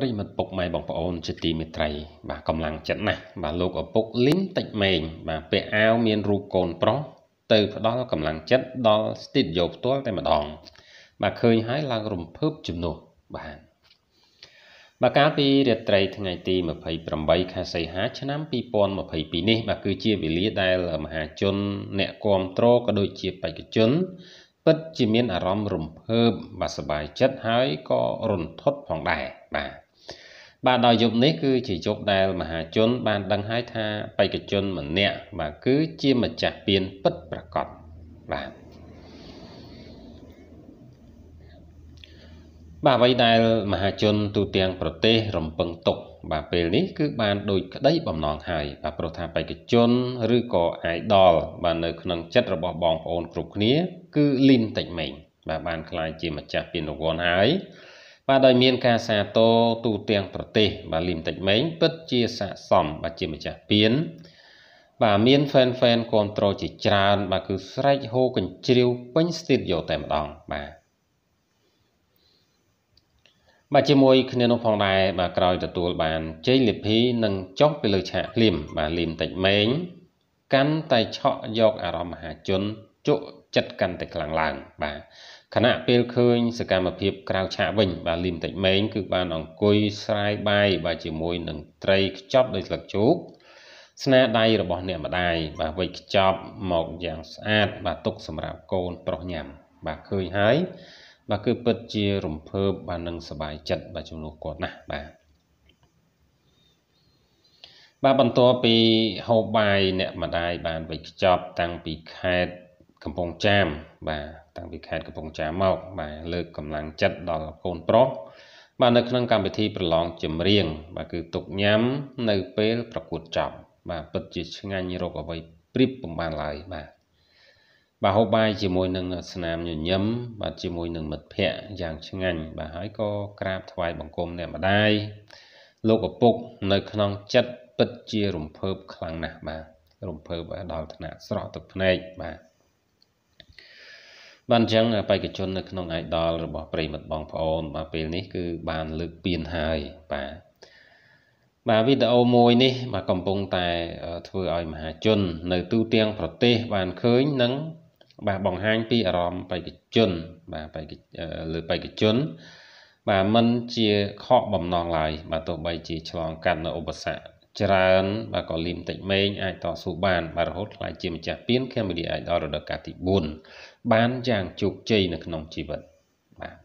ប្រិមិត្តពុកម៉ែបងប្អូនជាទីមេត្រីបាទកំឡុងចិត្តណាស់បាទលោកឪពុកលីនតិចម៉េង បាទពាក់អាវមានរូបកូនប្រុសទៅ ផ្ដល់កំឡុងចិត្តដល់ស្ទីឌីយោផ្ទាល់តែម្ដង បាទឃើញហើយឡើងរំភើបជំនួសបាទបាទកាលពីរាត្រីថ្ងៃទី28ខែសីហាឆ្នាំ2022នេះបាទគឺជាវេលាដែលមហាជន អ្នកគាំទ្រក៏ដូចជាបេក្ខជន ពិតជាមានអារម្មណ៍រំភើបបាទសប្បាយចិត្តហើយក៏រន្ធត់ផងដែរបាទបាទដល់យប់នេះគឺជាយប់ដែលមហាជន បានដឹងហើយថាបេក្ខជនម្នាក់បាទគឺជាម្ចាស់ពានពិតប្រាកដបាទបាទអ្វីដែលមហាជនទូទាំងប្រទេស រំពឹងទុកបាទពេលនេះគឺបានដូចក្តីបំណងហើយបាទព្រោះថាបេក្ខជន ឬក៏ idol បាទនៅក្នុងចិត្តរបស់បងប្អូនគ្រប់គ្នា គឺលីនតិចម៉េងបាទបានក្លាយជាម្ចាស់ពានរង្វាន់ហើយបាទដោយមានការសាទរទូទាំងប្រទេសបាទលីមតិចម៉េង ពិតជាស័កសមបាទជាម្ចាស់ពានបាទមាន fan fan គ្រប់ត្រូលជាច្រើន បាទគឺស្រែកហូកញ្ជ្រៀវពេញស្ទីឌីយ៉ូតែម្ដងបាទបាទជាមួយគ្នានោះផងដែរបាទក្រោយទទួលបានជ័យលីភីនិងចុះទៅលើឆាកភ្លាម បាទលីមតិចម៉េង កាន់តែឆក់យកអារម្មណ៍មហាជនជក់ចិត្តកាន់តែខ្លាំងឡើង បាទខណៈពេលឃើញសកម្មភាពក្រៅឆាកវិញ បាទលីមតិចម៉េងគឺបានអង្គុយស្រាយបាយបាទជាមួយនឹងត្រីខ្ចប់ដោយស្លឹកជោគស្នាដៃរបស់អ្នកម្ដាយបាទវេចខ្ចប់មកយ៉ាងស្អាត បាទទុកសម្រាប់កូនប្រុសញ៉ាំ បាទឃើញហើយ បាទគឺពិតជារំភើបបាទនឹងសប្បាយចិត្តបាទជំនួសគាត់ណាស់បាទបាទបន្ទាប់ពីហូបបាយអ្នកម្ដាយបានវេចខ្ចប់តាំងពីខេត្តកំពង់ចាមបាទតាំងពីខេត្តកំពង់ចាមមក បាទលើកកម្លាំងចិត្តដល់កូនប្រុសបាទនៅក្នុងកម្មវិធីប្រឡងចម្រៀងបាទគឺទុកញ៉ាំ នៅពេលប្រកួតចប់បាទពិតជាឆ្ងាញ់រកអ្វីព្រៀបបំបានឡើយបាទបាទហូបបាយជាមួយនឹងស្នាមញញឹមបាទជាមួយនឹងមិត្តភ័ក្តិយ៉ាងឆ្ងាញ់បាទហើយក៏ក្រាបថ្វាយបង្គំអ្នកម្ដាយលោកឪពុកនៅក្នុងចិត្តពិតជា រំភើបខ្លាំងណាស់បាទរំភើបដល់ថ្នាក់ស្រក់ទឹកភ្នែកបាទបានអញ្ចឹងបេក្ខជននៅក្នុងអាយដលរបស់ប្រិមិត្តបងប្អូន បាទពេលនេះគឺបានលើកពានហើយបាទបាទវីដេអូមួយនេះបាទកំពុងតែធ្វើឲ្យមហាជន នៅ ទូទាំងប្រទេសបានឃើញនិង បាទបង្ហាញពីអារម្មណ៍បេក្ខជនបាទបេក្ខលើបេក្ខជន បាទมันជាខកបំណងឡើយបាទទោះបីជាឆ្លងកាត់នៅឧបសគ្គច្រើនបាទក៏លីមតិចម៉េងអាចតស៊ូបានបាទរហូតខ្លាចជាម្ចាស់ពាន Cambodia Idol រដូវកាលទី4បានយ៉ាងជោគជ័យនៅក្នុងជីវិតបាទ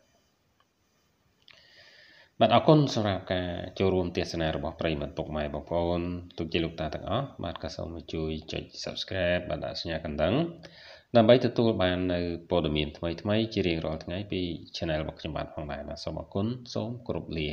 បាទអរគុណសម្រាប់ការចូលរួមទស្សនារបស់ប្រិយមិត្តពុកម៉ែបងប្អូនទុកជាលោកតាទាំងអស់បាទក៏សូមជួយចុច Subscribe បាទដាក់សញ្ញាកណ្ដឹង ដើម្បីទទួលបាននៅព័ត៌មានថ្មីៗជារៀងរាល់ថ្ងៃពី Channel របស់ខ្ញុំបាទផងដែរបាទសូមអរគុណសូមគោរពលា